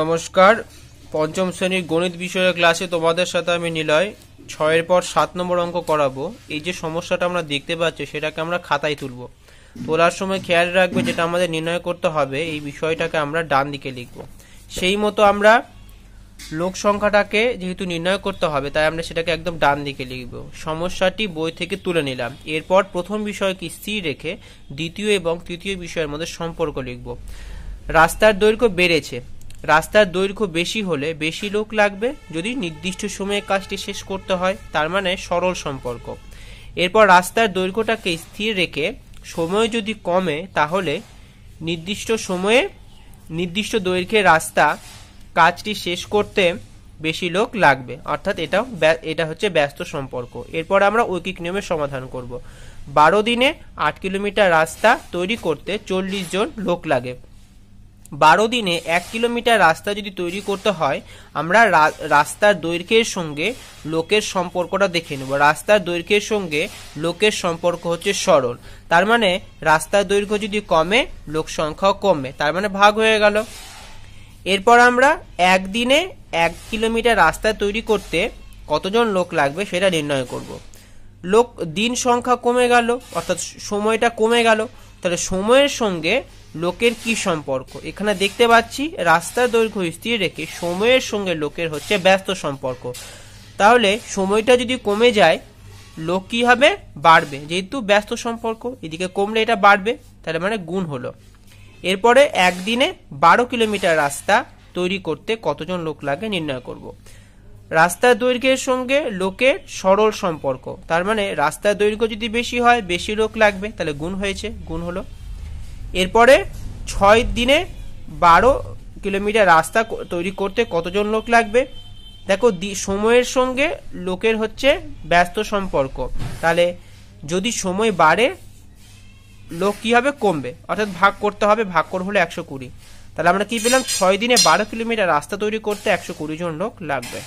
নমস্কার পঞ্চম শ্রেণীর গণিত বিষয়ের ক্লাসে তোমাদের সাথে আমি নিলয় ছয়ের পর সাত নম্বর অঙ্ক করাবো এই যে সমস্যাটা আমরা দেখতে পাচ্ছি সেটাকে আমরা খাতায় তুলব তোলার সময় খেয়াল রাখবে যেটা আমাদের নির্ণয় করতে হবে এই বিষয়টাকে আমরা ডান দিকে লিখব সেই মতো আমরা লোক সংখ্যাটাকে যেহেতু নির্ণয় করতে হবে তাই আমরা সেটাকে একদম ডান দিকে লিখব সমস্যাটি বই থেকে তুলে নিলাম এরপর প্রথম বিষয়কে স্থির রেখে দ্বিতীয় এবং তৃতীয় বিষয়ের মধ্যে সম্পর্ক লিখব রাস্তার দৈর্ঘ্য বেড়েছে রাস্তার দৈর্ঘ্য বেশি হলে বেশি লোক লাগবে যদি নির্দিষ্ট সময়ে কাজটি শেষ করতে হয় তার মানে সরল সম্পর্ক এরপর রাস্তার দৈর্ঘ্যটাকে স্থির রেখে সময় যদি কমে তাহলে নির্দিষ্ট সময়ে নির্দিষ্ট দৈর্ঘ্যের রাস্তা কাজটি শেষ করতে বেশি লোক লাগবে অর্থাৎ এটাও এটা হচ্ছে ব্যস্ত সম্পর্ক এরপর আমরা ঐকিক নিয়মের সমাধান করব বারো দিনে আট কিলোমিটার রাস্তা তৈরি করতে চল্লিশ জন লোক লাগে বারো দিনে এক কিলোমিটার রাস্তা যদি তৈরি করতে হয় আমরা রাস্তার দৈর্ঘ্যের সঙ্গে লোকের সম্পর্কটা দেখে নেব রাস্তার দৈর্ঘ্যের সঙ্গে লোকের সম্পর্ক হচ্ছে সরল তার মানে রাস্তার দৈর্ঘ্য যদি কমে লোক সংখ্যাও কমে তার মানে ভাগ হয়ে গেল এরপর আমরা একদিনে এক কিলোমিটার রাস্তা তৈরি করতে কতজন লোক লাগবে সেটা নির্ণয় করব লোক দিন সংখ্যা কমে গেল অর্থাৎ সময়টা কমে গেল তাহলে সময়ের সঙ্গে লোকের কি সম্পর্ক এখানে দেখতে পাচ্ছি রাস্তার দৈর্ঘ্য স্থির রেখে সময়ের সঙ্গে লোকের হচ্ছে ব্যস্ত সম্পর্ক তাহলে সময়টা যদি কমে যায় লোক কি হবে বাড়বে যেহেতু ব্যস্ত সম্পর্ক এদিকে কমলে এটা বাড়বে তাহলে মানে গুণ হলো এরপরে একদিনে বারো কিলোমিটার রাস্তা তৈরি করতে কতজন লোক লাগে নির্ণয় করব। রাস্তার দৈর্ঘ্যের সঙ্গে লোকের সরল সম্পর্ক তার মানে রাস্তার দৈর্ঘ্য যদি বেশি হয় বেশি লোক লাগবে তাহলে গুণ হয়েছে গুণ হলো এরপরে ছয় দিনে বারো কিলোমিটার রাস্তা তৈরি করতে কতজন লোক লাগবে দেখো সময়ের সঙ্গে লোকের হচ্ছে ব্যস্ত সম্পর্ক তাহলে যদি সময় বাড়ে লোক কী হবে কমবে অর্থাৎ ভাগ করতে হবে ভাগ করে হলে একশো কুড়ি তাহলে আমরা কী পেলাম ছয় দিনে বারো কিলোমিটার রাস্তা তৈরি করতে একশো কুড়ি জন লোক লাগবে